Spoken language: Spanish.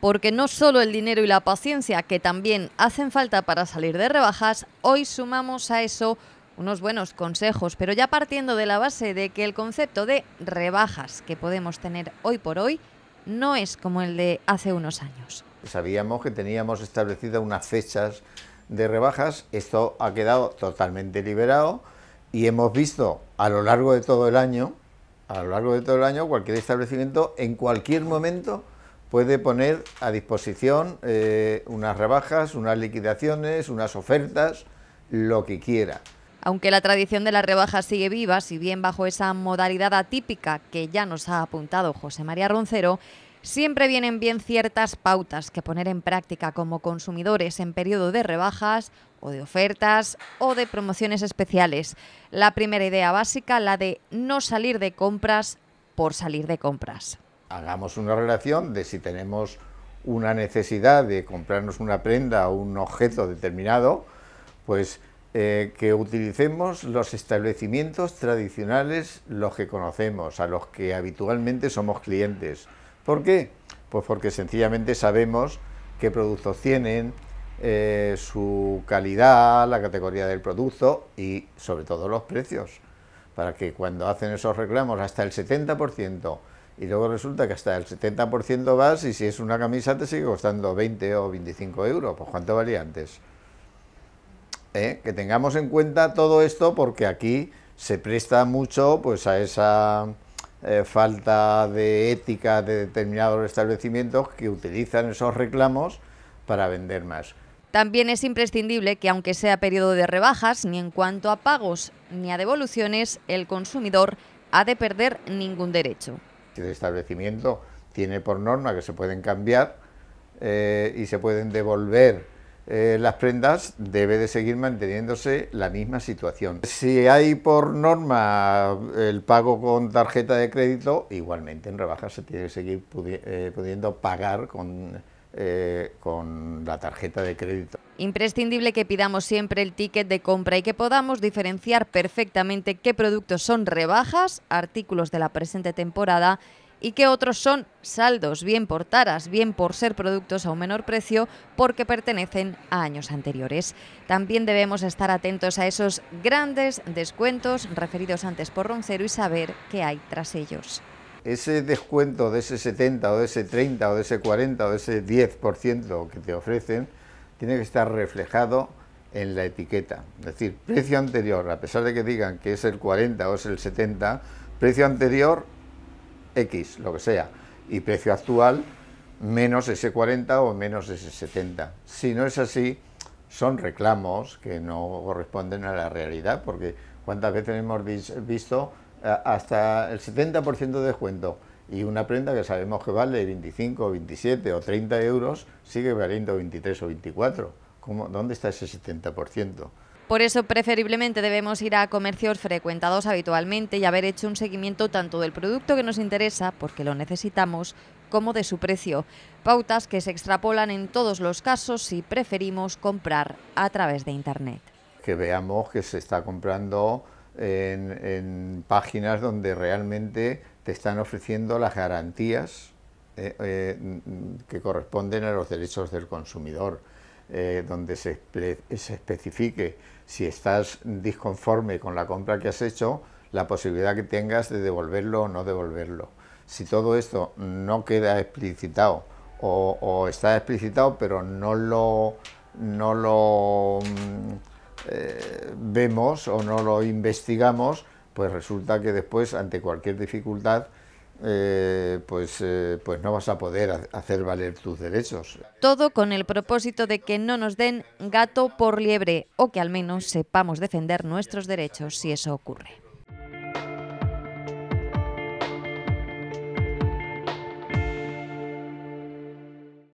porque no solo el dinero y la paciencia que también hacen falta para salir de rebajas, hoy sumamos a eso unos buenos consejos, pero ya partiendo de la base de que el concepto de rebajas que podemos tener hoy por hoy no es como el de hace unos años. Sabíamos que teníamos establecidas unas fechas de rebajas, esto ha quedado totalmente liberado y hemos visto a lo largo de todo el año, a lo largo de todo el año, cualquier establecimiento en cualquier momento puede poner a disposición eh, unas rebajas, unas liquidaciones, unas ofertas, lo que quiera. Aunque la tradición de las rebajas sigue viva, si bien bajo esa modalidad atípica que ya nos ha apuntado José María Roncero, siempre vienen bien ciertas pautas que poner en práctica como consumidores en periodo de rebajas o de ofertas o de promociones especiales. La primera idea básica, la de no salir de compras por salir de compras hagamos una relación de si tenemos una necesidad de comprarnos una prenda o un objeto determinado, pues eh, que utilicemos los establecimientos tradicionales, los que conocemos, a los que habitualmente somos clientes. ¿Por qué? Pues porque sencillamente sabemos qué productos tienen, eh, su calidad, la categoría del producto y sobre todo los precios, para que cuando hacen esos reclamos hasta el 70% y luego resulta que hasta el 70% vas y si es una camisa te sigue costando 20 o 25 euros, pues ¿cuánto valía antes? ¿Eh? Que tengamos en cuenta todo esto porque aquí se presta mucho pues a esa eh, falta de ética de determinados establecimientos que utilizan esos reclamos para vender más. También es imprescindible que, aunque sea periodo de rebajas, ni en cuanto a pagos ni a devoluciones, el consumidor ha de perder ningún derecho. El establecimiento tiene por norma que se pueden cambiar eh, y se pueden devolver eh, las prendas, debe de seguir manteniéndose la misma situación. Si hay por norma el pago con tarjeta de crédito, igualmente en rebajas se tiene que seguir eh, pudiendo pagar con eh, con la tarjeta de crédito. Imprescindible que pidamos siempre el ticket de compra y que podamos diferenciar perfectamente qué productos son rebajas, artículos de la presente temporada, y qué otros son saldos, bien por taras, bien por ser productos a un menor precio, porque pertenecen a años anteriores. También debemos estar atentos a esos grandes descuentos referidos antes por Roncero y saber qué hay tras ellos ese descuento de ese 70 o de ese 30 o de ese 40 o de ese 10% que te ofrecen tiene que estar reflejado en la etiqueta. Es decir, precio anterior, a pesar de que digan que es el 40 o es el 70, precio anterior X, lo que sea, y precio actual menos ese 40 o menos ese 70. Si no es así, son reclamos que no corresponden a la realidad, porque cuántas veces hemos visto hasta el 70% de descuento y una prenda que sabemos que vale 25, 27 o 30 euros sigue valiendo 23 o 24. ¿Dónde está ese 70%? Por eso preferiblemente debemos ir a comercios frecuentados habitualmente y haber hecho un seguimiento tanto del producto que nos interesa, porque lo necesitamos, como de su precio. Pautas que se extrapolan en todos los casos si preferimos comprar a través de Internet. Que veamos que se está comprando en, páginas donde realmente te están ofreciendo las garantías eh, eh, que corresponden a los derechos del consumidor, eh, donde se, especifique si estás disconforme con la compra que has hecho, la posibilidad que tengas de devolverlo o no devolverlo. Si todo esto no queda explicitado o, o está explicitado pero no lo, no lo mm, vemos o no lo investigamos, pues resulta que después, ante cualquier dificultad, eh, pues, eh, pues no vas a poder hacer valer tus derechos. Todo con el propósito de que no nos den gato por liebre o que al menos sepamos defender nuestros derechos si eso ocurre.